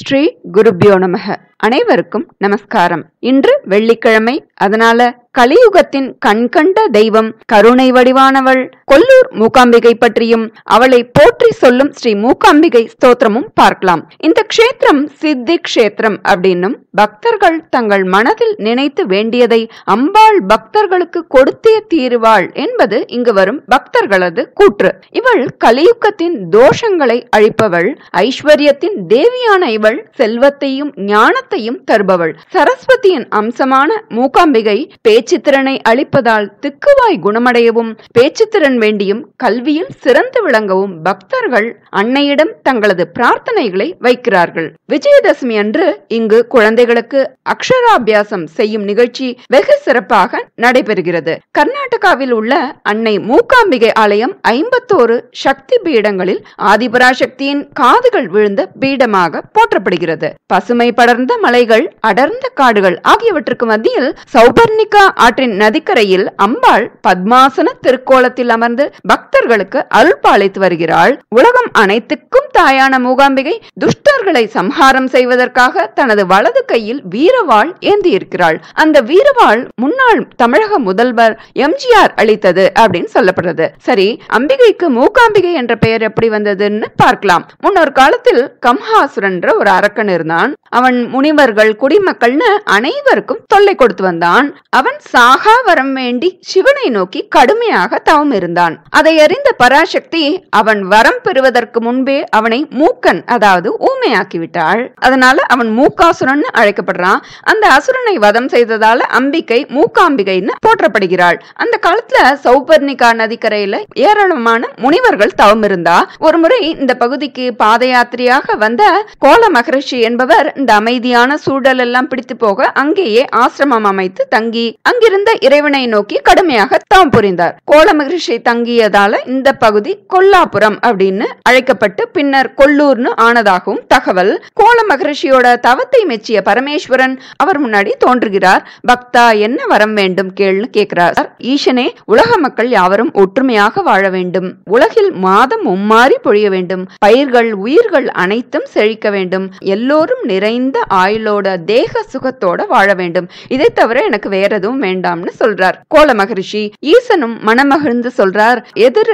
ஸ்ரீ குருபியோ நமக அனைவருக்கும் நமஸ்காரம் இன்று வெள்ளிக்கிழமை அதனால கலியுகத்தின் கண்கண்ட தெய்வம் கருணை வடிவானவள் கொல்லூர் மூகாம்பிகை பற்றியும் அவளை போற்றி சொல்லும் ஸ்ரீ மூகாம்பிகை ஸ்தோத்திரமும் பார்க்கலாம் இந்த கஷேத்திரம் சித்தி கஷேத்திரம் அப்படின்னும் பக்தர்கள் தங்கள் மனதில் நினைத்து வேண்டியதை அம்பாள் பக்தர்களுக்கு கொடுத்திய தீருவாள் என்பது இங்கு வரும் பக்தர்களது கூற்று இவள் கலியுகத்தின் தோஷங்களை அழிப்பவள் ஐஸ்வர்யத்தின் தேவியான இவள் செல்வத்தையும் ஞானத்தையும் தருபவள் சரஸ்வதியின் அம்சமான மூகாம்பிகை பே பேச்சுத்திறனை அளிப்பதால் திக்குவாய் குணமடையவும் பேச்சுத்திறன் வேண்டியும் கல்வியில் சிறந்து விளங்கவும் பக்தர்கள் அன்னையிடம் தங்களது பிரார்த்தனைகளை வைக்கிறார்கள் விஜயதசமி அன்று இங்கு குழந்தைகளுக்கு அக்ஷராபியாசம் செய்யும் நிகழ்ச்சி வெகு சிறப்பாக நடைபெறுகிறது கர்நாடகாவில் உள்ள அன்னை மூகாம்பிகை ஆலயம் ஐம்பத்தோரு சக்தி பீடங்களில் ஆதிபராசக்தியின் காதுகள் விழுந்த பீடமாக போற்றப்படுகிறது பசுமை படர்ந்த மலைகள் அடர்ந்த காடுகள் ஆகியவற்றுக்கு மத்தியில் சௌபர்ணிகா ஆற்றின் நதிக்கரையில் அம்பாள் பத்மாசன திருக்கோலத்தில் அமர்ந்து பக்தர்களுக்கு அருள் வருகிறாள் உலகம் அனைத்துக்கும் தாயான மூகாம்பிகை துஷ்டர்களை சம்ஹாரம் செய்வதற்காக தனது வலது கையில் வீரவாள் ஏந்தியிருக்கிறாள் அந்த வீரவாள் முன்னாள் தமிழக முதல்வர் எம்ஜிஆர் அளித்தது அப்படின்னு சொல்லப்படுறது சரி அம்பிகைக்கு மூகாம்பிகை என்ற பெயர் எப்படி வந்ததுன்னு பார்க்கலாம் முன்னொரு காலத்தில் கம்ஹாசுரன் என்ற ஒரு அரக்கன் இருந்தான் அவன் முனிவர்கள் குடிமக்கள்னு அனைவருக்கும் தொல்லை கொடுத்து வந்தான் அவன் சாகா வரம் வேண்டி சிவனை நோக்கி கடுமையாக தவம் இருந்தான் அதை அறிந்த பராசக்தி அவன் வரம் பெறுவதற்கு முன்பே அவனை மூக்கன் அதாவது ஊமையாக்கிவிட்டாள் அதனால அவன் மூக்காசுரன் அழைக்கப்படுறான் அந்த அசுரனை வதம் செய்ததால அம்பிகை மூக்காம்பிகைன்னு போற்றப்படுகிறாள் அந்த காலத்துல சௌபர்ணிகா நதிக்கரையில ஏராளமான முனிவர்கள் தவம் இருந்தா ஒருமுறை இந்த பகுதிக்கு பாத யாத்திரையாக வந்த கோல மகரிஷி என்பவர் இந்த அமைதியான சூழல் எல்லாம் பிடித்து போக அங்கேயே ஆசிரமம் அமைத்து தங்கி அங்கிருந்த இறைவனை நோக்கி கடுமையாக தாம் புரிந்தார் கோல மகிழ்ச்சி தங்கியதால இந்த பகுதி கொல்லாபுரம் அப்படின்னு அழைக்கப்பட்டு பின்னர் கொல்லூர்னு ஆனதாகவும் தகவல் கோல மகிழ்ச்சியோட தவத்தை மெச்சிய பரமேஸ்வரன் அவர் முன்னாடி தோன்றுகிறார் பக்தா என்ன வரம் வேண்டும் கேள்னு கேட்கிறார் ஈசனே உலக மக்கள் யாவரும் ஒற்றுமையாக வாழ வேண்டும் உலகில் மாதம் மும்மாறி பொழிய வேண்டும் பயிர்கள் உயிர்கள் அனைத்தும் செழிக்க வேண்டும் எல்லோரும் நிறைந்த ஆயுளோட தேக சுகத்தோட வாழ வேண்டும் இதை தவிர எனக்கு வேற எதுவும் வேண்டாம்னு சொல்றார் கோல மகரிஷி ஈசனும் மனமகிழ்ந்து சொல்றார் எதிர்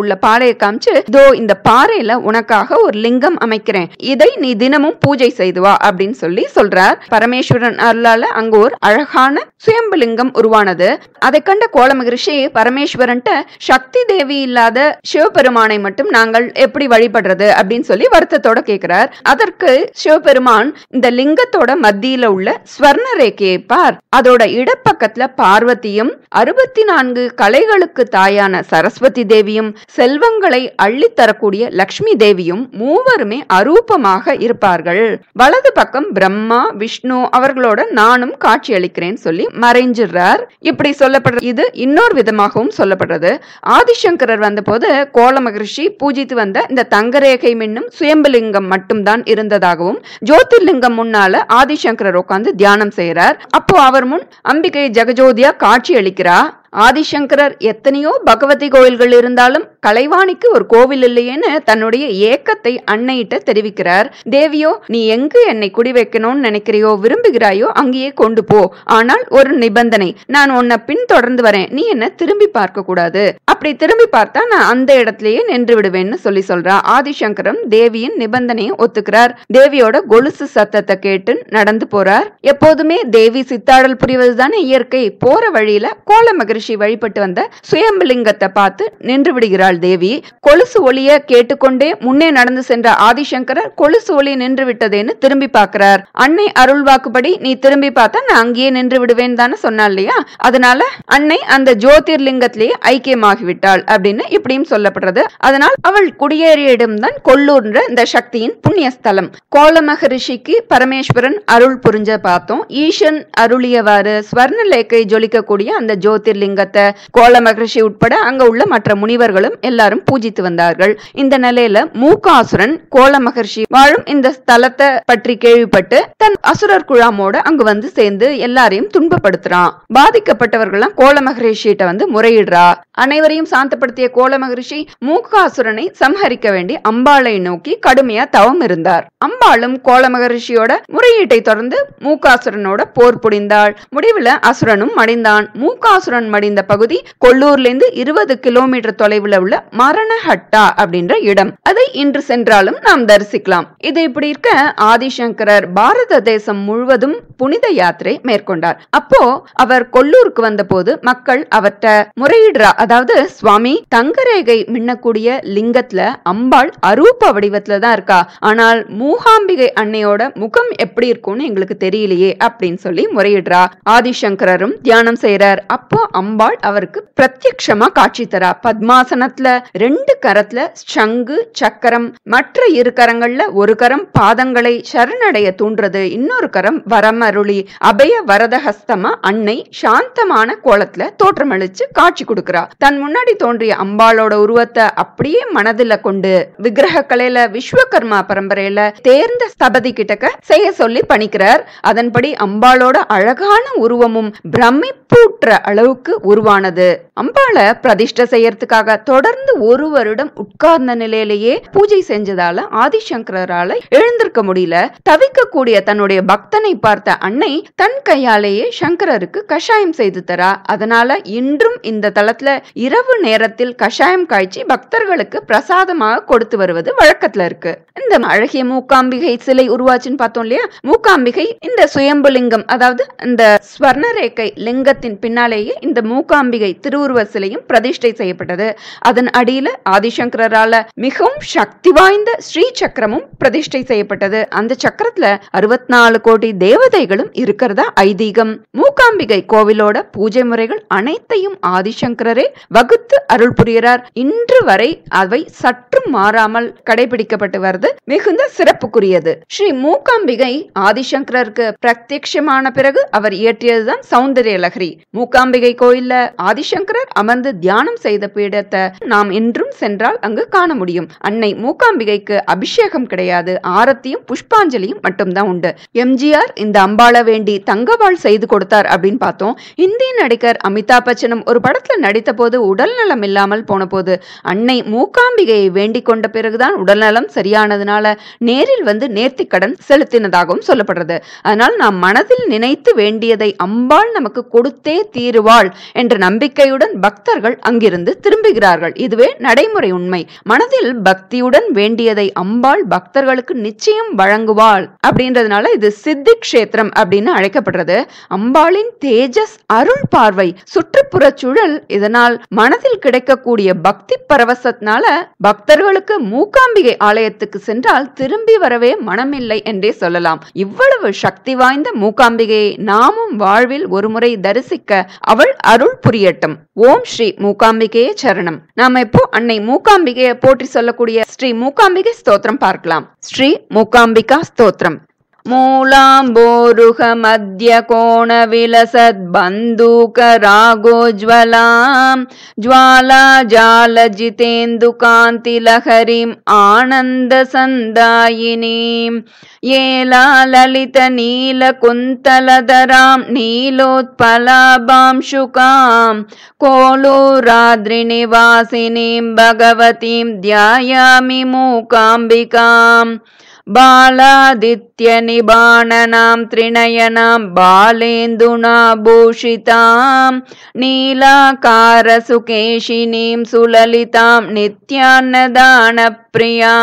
உள்ள பாறையை காமிச்சு தோ இந்த பாறையில உனக்காக ஒரு லிங்கம் அமைக்கிறேன் இதை நீ தினமும் பூஜை செய்து வா அப்படின்னு சொல்லி சொல்றார் பரமேஸ்வரன் அருளால அங்க ஒரு அழகான சுயம்பு லிங்கம் உருவானது அதை கண்ட கோல மகரிஷி பரமேஸ்வரன்ட்ட சக்தி தேவி இல்லாத சிவபெருமானை மட்டும் நாங்கள் எப்படி வழிபடுறது அப்படின்னு சொல்லி வருத்தத்தோட கேட்கிறார் அதற்கு சிவபெருமான் இந்த லிங்கத்தோட மத்தியில உள்ள ஸ்வர்ண ரேகையை பார் அதோட இடப்பக்க பக்கத்துல பார்வதியும் அறுபத்தி நான்கு கலைகளுக்கு தாயான சரஸ்வதி தேவியும் செல்வங்களை அள்ளித்தரக்கூடிய லக்ஷ்மி தேவியும் மூவருமே அரூபமாக இருப்பார்கள் வலது பக்கம் பிரம்மா விஷ்ணு அவர்களோட நானும் காட்சி அளிக்கிறேன் சொல்லி மறைஞ்சார் இப்படி சொல்லப்படுற இது இன்னொரு விதமாகவும் சொல்லப்படுறது ஆதிசங்கரர் வந்தபோது கோல மகர்ஷி பூஜித்து வந்த இந்த தங்கரேகை மின்னும் சுயம்பலிங்கம் மட்டும்தான் இருந்ததாகவும் ஜோதிர்லிங்கம் முன்னால ஆதிசங்கரர் உட்கார்ந்து தியானம் செய்யறார் அப்போ அவர் முன் அம்பிகை ஜெகஜோதியா காட்சி அளிக்கிறா ஆதிசங்கரர் எத்தனையோ பகவதி கோயில்கள் இருந்தாலும் கலைவாணிக்கு ஒரு கோவில் இல்லையேன்னு தன்னுடைய ஏக்கத்தை அன்னையிட்ட தெரிவிக்கிறார் தேவியோ நீ எங்கு என்னை குடி வைக்கணும்னு நினைக்கிறியோ விரும்புகிறாயோ அங்கேயே கொண்டு போ ஆனால் ஒரு நிபந்தனை நான் உன்னை பின்தொடர்ந்து வரேன் நீ என்ன திரும்பி பார்க்க கூடாது அப்படி திரும்பி பார்த்தா நான் அந்த இடத்திலேயே நின்று விடுவேன்னு சொல்லி சொல்றா ஆதிசங்கரம் தேவியின் நிபந்தனையை ஒத்துக்கிறார் தேவியோட கொலுசு சத்தத்தை கேட்டு நடந்து போறார் எப்போதுமே தேவி சித்தாடல் புரிவது தானே இயற்கை போற வழியில கோல மகிழ்ச்சி வழிபட்டு வந்த சுயம்பலிங்கத்தை பார்த்து நின்று விடுகிறார் என்றாள் தேவி கொலுசு ஒளிய கேட்டுக்கொண்டே முன்னே நடந்து சென்ற ஆதிசங்கரர் கொலுசு ஒளி நின்று விட்டதேன்னு திரும்பி பார்க்கிறார் அன்னை அருள்வாக்குபடி நீ திரும்பி பார்த்தா நான் அங்கேயே நின்று விடுவேன் தானே சொன்னா இல்லையா அதனால அன்னை அந்த ஜோதிர்லிங்கத்திலேயே ஐக்கியமாகிவிட்டாள் அப்படின்னு இப்படியும் சொல்லப்படுறது அதனால் அவள் குடியேறிய இடம்தான் கொல்லூர்ன்ற இந்த சக்தியின் புண்ணியஸ்தலம் கோல மகரிஷிக்கு பரமேஸ்வரன் அருள் புரிஞ்ச பார்த்தோம் ஈசன் அருளியவாறு ஸ்வர்ண லேக்கை ஜொலிக்கக்கூடிய அந்த ஜோதிர்லிங்கத்தை கோல மகரிஷி உட்பட அங்க உள்ள மற்ற முனிவர்களும் எல்லாரும் பூஜித்து வந்தார்கள் இந்த நிலையில மூகாசுரன் கோல மகர்ஷி வாழும் இந்த ஸ்தலத்தை பற்றி கேள்விப்பட்டு தன் அசுரர் குழாமோட அங்கு வந்து சேர்ந்து எல்லாரையும் துன்பப்படுத்துறான் பாதிக்கப்பட்டவர்கள்லாம் கோல மகரிஷிட்ட வந்து முறையிடுறா அனைவரையும் சாந்தப்படுத்திய கோல மகரிஷி மூகாசுரனை சம்ஹரிக்க வேண்டி அம்பாளை நோக்கி கடுமையா தவம் இருந்தார் அம்பாளும் கோல மகரிஷியோட முறையீட்டை தொடர்ந்து மூக்காசுரனோட போர் புடிந்தாள் முடிவுல அசுரனும் மடிந்தான் மூக்காசுரன் மடிந்த பகுதி இருந்து இருபது கிலோமீட்டர் தொலைவுல உள்ள மரணஹட்டா அப்படின்ற இடம் அதை இன்று சென்றாலும் நாம் தரிசிக்கலாம் இது இப்படி இருக்க ஆதிசங்கரர் பாரத தேசம் முழுவதும் புனித யாத்திரை மேற்கொண்டார் அப்போ அவர் கொல்லூருக்கு வந்தபோது மக்கள் அவர்கிட்ட முறையிடுறா அதாவது சுவாமி தங்கரேகை மின்னக்கூடிய லிங்கத்துல அம்பாள் அரூப வடிவத்துல தான் இருக்கா ஆனால் மூகாம்பிகை அன்னையோட முகம் எப்படி இருக்கும்னு எங்களுக்கு தெரியலையே அப்படின்னு சொல்லி முறையிடுறா ஆதிசங்கரரும் தியானம் செய்யறார் அப்போ அம்பாள் அவருக்கு பிரத்யக்ஷமா காட்சி தரா பத்மாசனத்துல கரத்துல ரெண்டு கரத்துல சங்கு சக்கரம் மற்ற இரு கரங்கள்ல ஒரு கரம் பாதங்களை சரணடைய தூண்டுறது இன்னொரு கரம் வரமருளி அபய வரத ஹஸ்தமா அன்னை சாந்தமான கோலத்துல தோற்றமளிச்சு காட்சி கொடுக்கிறா தன் முன்னாடி தோன்றிய அம்பாளோட உருவத்தை அப்படியே மனதில் கொண்டு விக்கிரக கலையில விஸ்வகர்மா பரம்பரையில தேர்ந்த ஸ்தபதி கிட்டக்க செய்ய சொல்லி பணிக்கிறார் அதன்படி அம்பாளோட அழகான உருவமும் பிரமிப்பூற்ற அளவுக்கு உருவானது அம்பாளை பிரதிஷ்ட செய்யறதுக்காக தொடர் தொடர்ந்து ஒரு வருடம் உட்கார்ந்த நிலையிலேயே பூஜை செஞ்சதால ஆதிசங்கரால எழுந்திருக்க முடியல தவிக்க கூடிய தன்னுடைய பக்தனை பார்த்த அன்னை தன் கையாலேயே சங்கரருக்கு கஷாயம் செய்து தரா அதனால இன்றும் இந்த தளத்துல இரவு நேரத்தில் கஷாயம் காய்ச்சி பக்தர்களுக்கு பிரசாதமாக கொடுத்து வருவது வழக்கத்துல இருக்கு இந்த அழகிய மூக்காம்பிகை சிலை உருவாச்சுன்னு பார்த்தோம் இல்லையா மூக்காம்பிகை இந்த சுயம்பு லிங்கம் அதாவது இந்த ஸ்வர்ணரேகை லிங்கத்தின் பின்னாலேயே இந்த மூக்காம்பிகை திருவுருவ சிலையும் பிரதிஷ்டை செய்யப்பட்டது அது அதன் அடியில ஆதிசங்கரால மிகவும் சக்தி வாய்ந்த ஸ்ரீ சக்கரமும் பிரதிஷ்டை செய்யப்பட்டது அந்த சக்கரத்துல அறுபத்தி நாலு கோடி தேவதைகளும் இருக்கிறதா ஐதீகம் மூகாம்பிகை கோவிலோட பூஜை முறைகள் அனைத்தையும் ஆதிசங்கரே வகுத்து அருள் புரிகிறார் இன்று வரை அவை சற்றும் மாறாமல் கடைபிடிக்கப்பட்டு வருது மிகுந்த சிறப்புக்குரியது ஸ்ரீ மூகாம்பிகை ஆதிசங்கரருக்கு பிரத்யட்சமான பிறகு அவர் இயற்றியதுதான் சௌந்தரிய லகரி மூகாம்பிகை கோயில்ல ஆதிசங்கரர் அமர்ந்து தியானம் செய்த பீடத்தை நாம் என்றும் சென்றால் அங்கு காண முடியும் அன்னை மூகாம்பிகைக்கு அபிஷேகம் கிடையாது ஆரத்தியும் புஷ்பாஞ்சலியும் மட்டும்தான் உண்டு எம்ஜிஆர் இந்த அம்பாள வேண்டி தங்கவாள் செய்து கொடுத்தார் அப்படின்னு பார்த்தோம் இந்தி நடிகர் அமிதாப் பச்சனும் ஒரு படத்துல நடித்த போது உடல் நலம் இல்லாமல் போன போது அன்னை மூகாம்பிகையை வேண்டிக் கொண்ட பிறகுதான் உடல்நலம் சரியானதுனால நேரில் வந்து நேர்த்தி கடன் செலுத்தினதாகவும் சொல்லப்படுறது அதனால் நாம் மனதில் நினைத்து வேண்டியதை அம்பாள் நமக்கு கொடுத்தே தீருவாள் என்ற நம்பிக்கையுடன் பக்தர்கள் அங்கிருந்து திரும்புகிறார்கள் இதுவே நடைமுறை உண்மை மனதில் பக்தியுடன் வேண்டியதை அம்பாள் பக்தர்களுக்கு நிச்சயம் வழங்குவாள் அப்படின்றதுனால இது சித்தி கஷேத்திரம் அப்படின்னு அழைக்கப்படுறது அம்பாளின் தேஜஸ் அருள் பார்வை சுற்றுப்புற சூழல் இதனால் மனதில் கிடைக்கக்கூடிய பக்தி பரவசத்தினால பக்தர்களுக்கு மூகாம்பிகை ஆலயத்துக்கு சென்றால் திரும்பி வரவே மனமில்லை என்றே சொல்லலாம் இவ்வளவு சக்தி வாய்ந்த மூகாம்பிகையை நாமும் வாழ்வில் ஒருமுறை தரிசிக்க அவள் அருள் புரியட்டும் ஓம் ஸ்ரீ மூகாம்பிகையே சரணம் நாம இப்போ அன்னை மூகாம்பிகையை போற்றி சொல்லக்கூடிய ஸ்ரீ மூகாம்பிகை ஸ்தோத்திரம் பார்க்கலாம் ஸ்ரீ மூகாம்பிகா ஸ்தோத்திரம் मूलाम्बोरुहमध्यकोणविलसद्बन्धुकरागोज्वलां ज्वालाजालजितेन्दुकान्तिलहरीम् आनन्दसन्दायिनीं एला ललितनीलकुन्तलधरां नीलोत्पलाभांशुकां कोलूराद्रिनिवासिनीं भगवतीं ध्यायामि मूकाम्बिकाम् बालादि नित्यनिबाणनां त्रिनयनां बालेन्दुनाभूषितां नीलाकारसुकेशिनीं सुललितां नित्यान्नदानप्रियां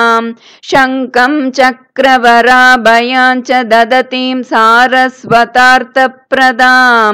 शङ्कं चक्रवराभयां च ददतीं सारस्वतार्थप्रदां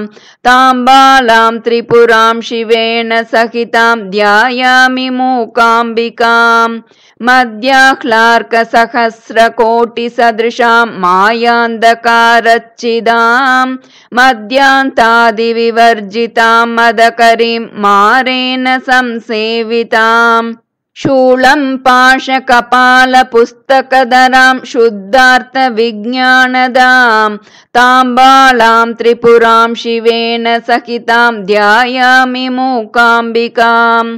ताम्बालां त्रिपुरां शिवेन सहितां ध्यायामि मूकाम्बिकाम् मध्याह्लार्कसहस्रकोटिसदृशां मायान्धकारिदाम् मद्यान्तादिविवर्जिताम् मदकरीं मारेण संसेविताम् शूलम् पाशकपालपुस्तकधराम् शुद्धार्थविज्ञानदाम् ताम्बालाम् त्रिपुरां शिवेन सहिताम् ध्यायामि मूकाम्बिकाम्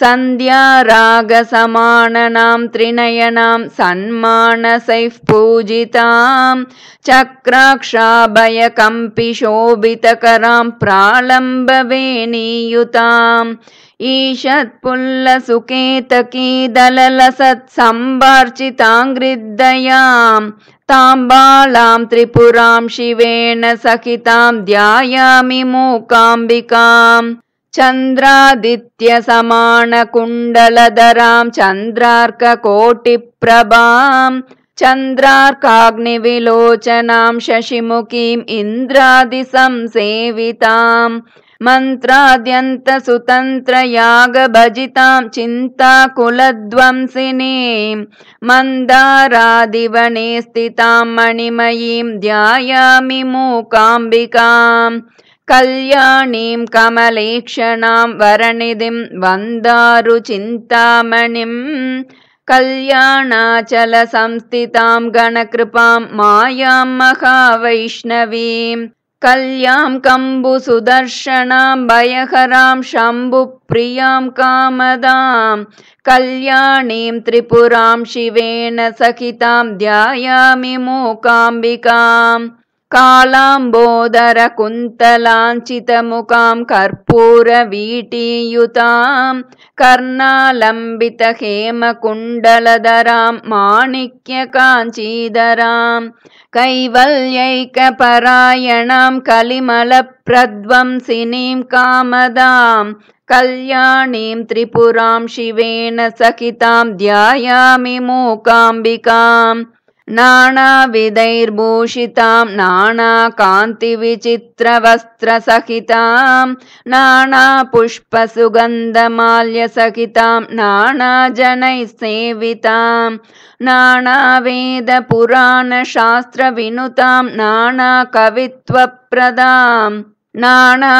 सन्ध्यारागसमाननाम् त्रिनयनाम् सन्मानसैः पूजिताम् चक्राक्षाभय प्रालम्बवेणीयुताम् ईषत् पुल्लसुकेतकीदलसत् सम्भार्चिताम् त्रिपुरां ताम्बालाम् त्रिपुराम् शिवेन सखिताम् ध्यायामि मूकाम्बिकाम् चन्द्रादित्यसमान चन्द्रार्ककोटिप्रभाम् चन्द्रार्क चन्द्रार्काग्निविलोचनाम् शशिमुखीम् इन्द्रादिसंसेविताम् मन्त्राद्यन्तसुतन्त्रयागभजितां चिन्ताकुलध्वंसिनीं मन्दारादिवने स्थितां मणिमयीं ध्यायामि मूकाम्बिकाम् कल्याणीं कमलेक्षणां वरणिधिं वन्दारुचिन्तामणिं कल्याणाचलसंस्थितां गणकृपां मायां महावैष्णवीम् कल्यां कम्बुसुदर्शनां भयहरां शम्भुप्रियां कामदाम् कल्याणीं त्रिपुराम् शिवेन सखितां ध्यायामि मोकाम्बिकाम् कालाम्बोदर कुन्तलाञ्चितमुखां कर्पूरवीटीयुतां कर्णालम्बितहेमकुण्डलधरां माणिक्यकाञ्चीधरां कैवल्यैकपरायणां कलिमलप्रध्वंसिनीं कामदां कल्याणीं त्रिपुरां शिवेन सखितां ध्यायामि मूकाम्बिकाम् नानाविधैर्भूषिताम् नानाकान्तिविचित्रवस्त्रसहिताम् नानापुष्पसुगन्धमाल्यसहिताम् नानाजनैः सेवितां नानावेदपुराणशास्त्रविनुतां नानाकवित्वप्रदां नाना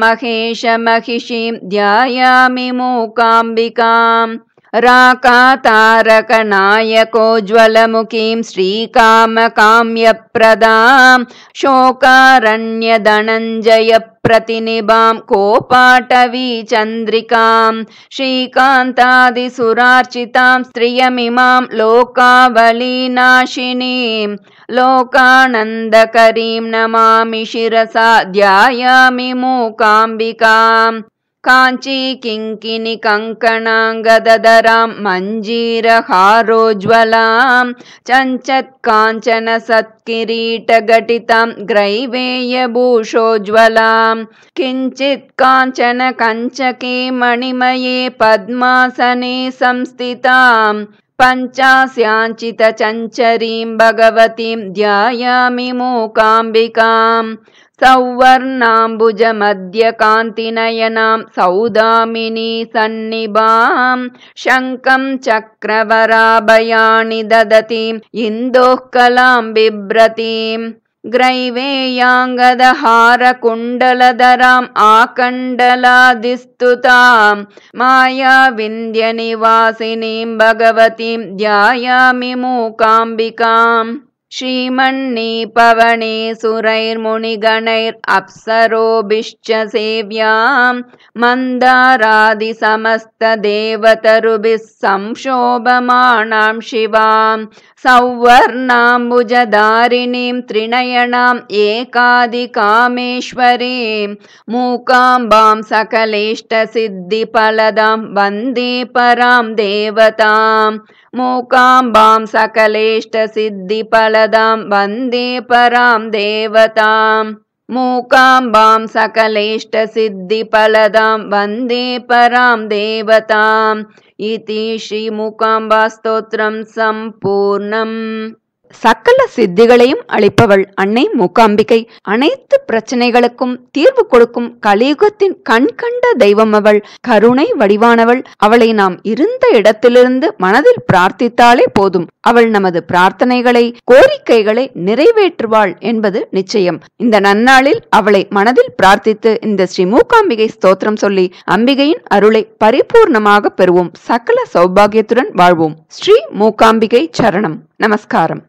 महेशमहिषीं ध्यायामि मूकाम्बिकाम् का तारकनायकोज्ज्वलमुखीं श्रीकामकाम्यप्रदां शोकारण्यधनञ्जयप्रतिनिभां कोपाटवीचन्द्रिकां श्रीकान्तादिसुरार्चितां स्त्रियमिमां लोकावलीनाशिनीं लोकानन्दकरीं नमामि शिरसा ध्यायामि मूकाम्बिकाम् काञ्ची किङ्किणी कङ्कणाङ्गदधरां मञ्जीरहारोज्ज्वलां चञ्चत् काञ्चन सत्किरीटघटितां ग्रैवेयभूषोज्ज्वलां किञ्चित् काञ्चन कञ्चके मणिमये पद्मासने संस्थिताम् पञ्चास्याञ्चितचञ्चरीं भगवतीं ध्यायामि मूकाम्बिकां सौदामिनी सन्निभां शङ्कं चक्रवराभयाणि ददतीम् इन्दोः कलां बिभ्रतीम् ग्रैवेयाङ्गदहारकुण्डलधराम् आकण्डलाधिस्तुताम् मायाविन्द्यनिवासिनीं भगवतीं ध्यायामि मूकाम्बिकाम् श्रीमन्नि पवणि सुरैर्मुनिगणैर् अप्सरोभिश्च सेव्याम् मन्दारादिसमस्तदेवतरुभिः संशोभमानाम् शिवाम् सौवर्णाम्बुजधारिणीं त्रिनयणाम् एकाधिकामेश्वरीं मूकाम्बां सकलेष्टसिद्धिफलदां वन्दे परां देवताम् मूकाम्बां सकलेष्टसिद्धिफलदां वन्दे परां देवताम् मूकाम्बां सकलेष्टसिद्धिफलदां वन्दे परां देवताम् इति श्रीमूकाम्बास्तोत्रं सम्पूर्णम् சகல சித்திகளையும் அளிப்பவள் அன்னை மூகாம்பிகை அனைத்து பிரச்சனைகளுக்கும் தீர்வு கொடுக்கும் கலியுகத்தின் கண்கண்ட தெய்வம் அவள் கருணை வடிவானவள் அவளை நாம் இருந்த இடத்திலிருந்து மனதில் பிரார்த்தித்தாலே போதும் அவள் நமது பிரார்த்தனைகளை கோரிக்கைகளை நிறைவேற்றுவாள் என்பது நிச்சயம் இந்த நன்னாளில் அவளை மனதில் பிரார்த்தித்து இந்த ஸ்ரீ மூகாம்பிகை ஸ்தோத்திரம் சொல்லி அம்பிகையின் அருளை பரிபூர்ணமாக பெறுவோம் சகல சௌபாகியத்துடன் வாழ்வோம் ஸ்ரீ மூகாம்பிகை சரணம் நமஸ்காரம்